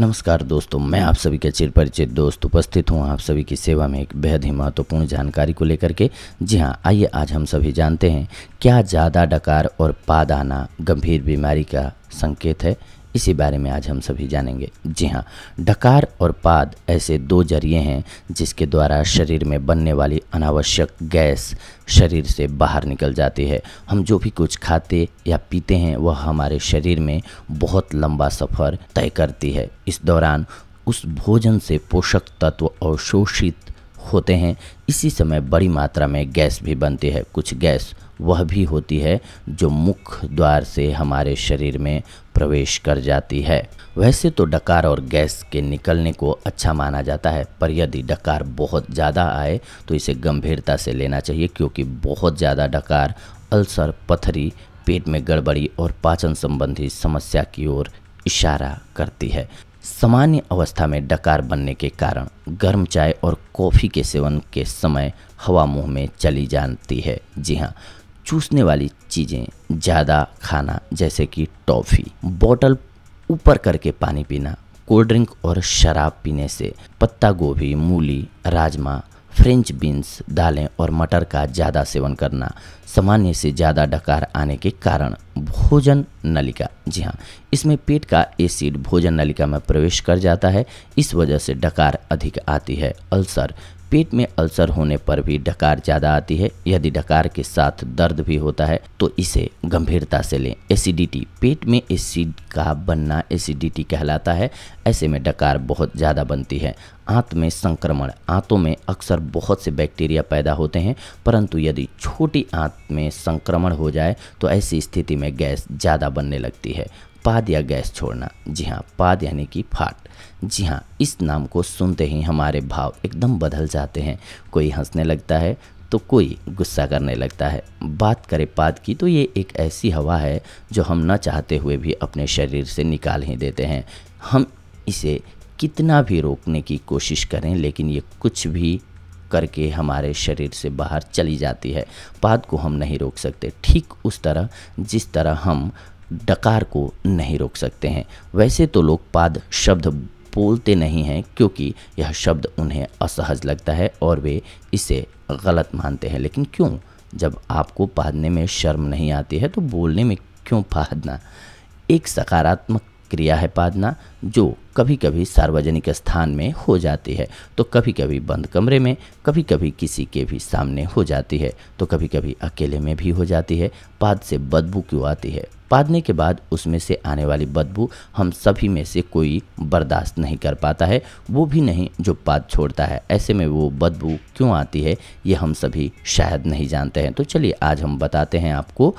नमस्कार दोस्तों मैं आप सभी के चिर परिचित दोस्त उपस्थित हूँ आप सभी की सेवा में एक बेहद ही महत्वपूर्ण जानकारी को लेकर के जी हाँ आइए आज हम सभी जानते हैं क्या ज़्यादा डकार और पाद आना गंभीर बीमारी का संकेत है इसी बारे में आज हम सभी जानेंगे जी हाँ डकार और पाद ऐसे दो जरिए हैं जिसके द्वारा शरीर में बनने वाली अनावश्यक गैस शरीर से बाहर निकल जाती है हम जो भी कुछ खाते या पीते हैं वह हमारे शरीर में बहुत लंबा सफ़र तय करती है इस दौरान उस भोजन से पोषक तत्व अवशोषित होते हैं इसी समय बड़ी मात्रा में गैस भी बनती है कुछ गैस वह भी होती है जो मुख्य द्वार से हमारे शरीर में प्रवेश कर जाती है वैसे तो डकार और गैस के निकलने को अच्छा माना जाता है पर यदि डकार बहुत ज़्यादा आए तो इसे गंभीरता से लेना चाहिए क्योंकि बहुत ज़्यादा डकार अल्सर पथरी पेट में गड़बड़ी और पाचन संबंधी समस्या की ओर इशारा करती है सामान्य अवस्था में डकार बनने के कारण गर्म चाय और कॉफ़ी के सेवन के समय हवा मुंह में चली जाती है जी हाँ चूसने वाली चीज़ें ज़्यादा खाना जैसे कि टॉफ़ी बोतल ऊपर करके पानी पीना कोल्ड ड्रिंक और शराब पीने से पत्ता गोभी मूली राजमा फ्रेंच बीन्स दालें और मटर का ज़्यादा सेवन करना सामान्य से ज़्यादा डकार आने के कारण भोजन नलिका जी हाँ इसमें पेट का एसिड भोजन नलिका में प्रवेश कर जाता है इस वजह से डकार अधिक आती है अल्सर पेट में अल्सर होने पर भी डकार ज़्यादा आती है यदि डकार के साथ दर्द भी होता है तो इसे गंभीरता से लें एसिडिटी पेट में एसिड का बनना एसिडिटी कहलाता है ऐसे में डकार बहुत ज़्यादा बनती है आंत में संक्रमण आंतों में अक्सर बहुत से बैक्टीरिया पैदा होते हैं परंतु यदि छोटी आंत में संक्रमण हो जाए तो ऐसी स्थिति में गैस ज़्यादा बनने लगती है पाद या गैस छोड़ना जी हाँ पाद यानी कि फाट जी हाँ इस नाम को सुनते ही हमारे भाव एकदम बदल जाते हैं कोई हंसने लगता है तो कोई गुस्सा करने लगता है बात करें पाद की तो ये एक ऐसी हवा है जो हम ना चाहते हुए भी अपने शरीर से निकाल ही देते हैं हम इसे कितना भी रोकने की कोशिश करें लेकिन ये कुछ भी करके हमारे शरीर से बाहर चली जाती है पाद को हम नहीं रोक सकते ठीक उस तरह जिस तरह हम डकार को नहीं रोक सकते हैं वैसे तो लोग पाद शब्द बोलते नहीं हैं क्योंकि यह शब्द उन्हें असहज लगता है और वे इसे गलत मानते हैं लेकिन क्यों जब आपको पादने में शर्म नहीं आती है तो बोलने में क्यों फादना एक सकारात्मक क्रिया है पादना जो कभी कभी सार्वजनिक स्थान में हो जाती है तो कभी कभी बंद कमरे में कभी कभी किसी के भी सामने हो जाती है तो कभी कभी अकेले में भी हो जाती है पाद से बदबू क्यों आती है पादने के बाद उसमें से आने वाली बदबू हम सभी में से कोई बर्दाश्त नहीं कर पाता है वो भी नहीं जो पाद छोड़ता है ऐसे में वो बदबू क्यों आती है ये हम सभी शायद नहीं जानते हैं तो चलिए आज हम बताते हैं आपको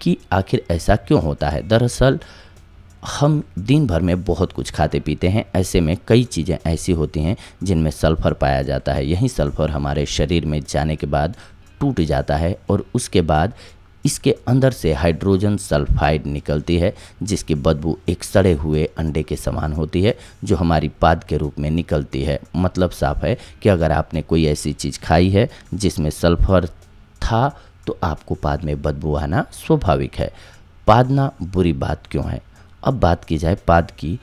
कि आखिर ऐसा क्यों होता है दरअसल हम दिन भर में बहुत कुछ खाते पीते हैं ऐसे में कई चीज़ें ऐसी होती हैं जिनमें सल्फ़र पाया जाता है यही सल्फ़र हमारे शरीर में जाने के बाद टूट जाता है और उसके बाद इसके अंदर से हाइड्रोजन सल्फाइड निकलती है जिसकी बदबू एक सड़े हुए अंडे के समान होती है जो हमारी पाद के रूप में निकलती है मतलब साफ है कि अगर आपने कोई ऐसी चीज़ खाई है जिसमें सल्फर था तो आपको पाद में बदबू आना स्वाभाविक है पादना बुरी बात क्यों है अब बात की जाए पाद की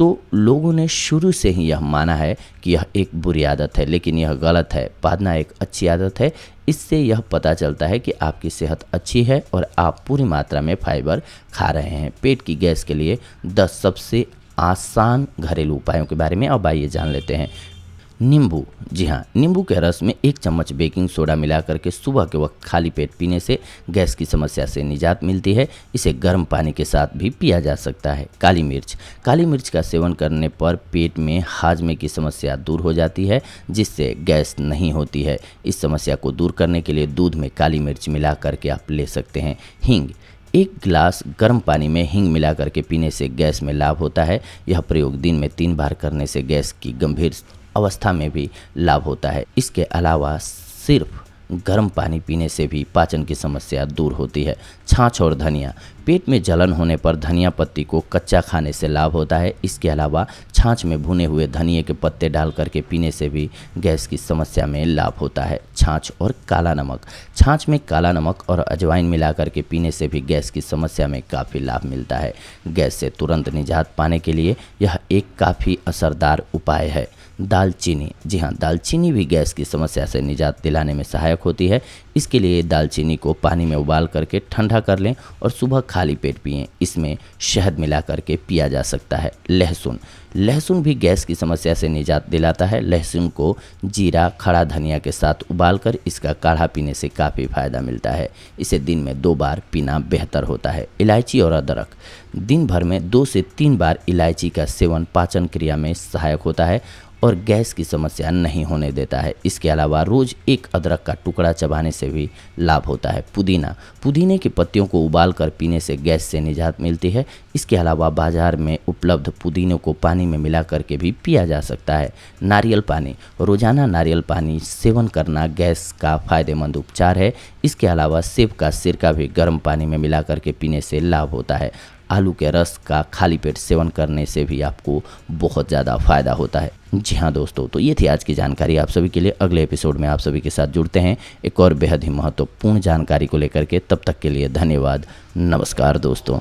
तो लोगों ने शुरू से ही यह माना है कि यह एक बुरी आदत है लेकिन यह गलत है पढ़ना एक अच्छी आदत है इससे यह पता चलता है कि आपकी सेहत अच्छी है और आप पूरी मात्रा में फाइबर खा रहे हैं पेट की गैस के लिए दस सबसे आसान घरेलू उपायों के बारे में अब आइए जान लेते हैं नींबू जी हाँ नींबू के रस में एक चम्मच बेकिंग सोडा मिलाकर के सुबह के वक्त खाली पेट पीने से गैस की समस्या से निजात मिलती है इसे गर्म पानी के साथ भी पिया जा सकता है काली मिर्च काली मिर्च का सेवन करने पर पेट में हाजमे की समस्या दूर हो जाती है जिससे गैस नहीं होती है इस समस्या को दूर करने के लिए दूध में काली मिर्च मिला करके आप ले सकते हैं हींग एक गिलास गर्म पानी में हींग मिला करके पीने से गैस में लाभ होता है यह प्रयोग दिन में तीन बार करने से गैस की गंभीर अवस्था में भी लाभ होता है इसके अलावा सिर्फ गर्म पानी पीने से भी पाचन की समस्या दूर होती है छाछ और धनिया पेट में जलन होने पर धनिया पत्ती को कच्चा खाने से लाभ होता है इसके अलावा छाछ में भुने हुए धनिए के पत्ते डाल करके पीने से भी गैस की समस्या में लाभ होता है छाछ और काला नमक छाछ में काला नमक और अजवाइन मिला करके पीने से भी गैस की समस्या में काफ़ी लाभ मिलता है गैस से तुरंत निजात पाने के लिए यह एक काफ़ी असरदार उपाय है दालचीनी जी हाँ दालचीनी भी गैस की समस्या से निजात दिलाने में सहायक होती है इसके लिए दालचीनी को पानी में उबाल करके ठंडा कर लें और सुबह खाली पेट पिएं इसमें शहद मिला करके पिया जा सकता है लहसुन लहसुन भी गैस की समस्या से निजात दिलाता है लहसुन को जीरा खड़ा धनिया के साथ उबाल कर इसका काढ़ा पीने से काफ़ी फ़ायदा मिलता है इसे दिन में दो बार पीना बेहतर होता है इलायची और अदरक दिन भर में दो से तीन बार इलायची का सेवन पाचन क्रिया में सहायक होता है और गैस की समस्या नहीं होने देता है इसके अलावा रोज़ एक अदरक का टुकड़ा चबाने से भी लाभ होता है पुदीना पुदीने की पत्तियों को उबाल कर पीने से गैस से निजात मिलती है इसके अलावा बाजार में उपलब्ध पुदीने को पानी में मिला करके भी पिया जा सकता है नारियल पानी रोज़ाना नारियल पानी सेवन करना गैस का फ़ायदेमंद उपचार है इसके अलावा सेब का सिरका भी गर्म पानी में मिला करके पीने से लाभ होता है आलू के रस का खाली पेट सेवन करने से भी आपको बहुत ज़्यादा फ़ायदा होता है जी हाँ दोस्तों तो ये थी आज की जानकारी आप सभी के लिए अगले एपिसोड में आप सभी के साथ जुड़ते हैं एक और बेहद ही महत्वपूर्ण जानकारी को लेकर के तब तक के लिए धन्यवाद नमस्कार दोस्तों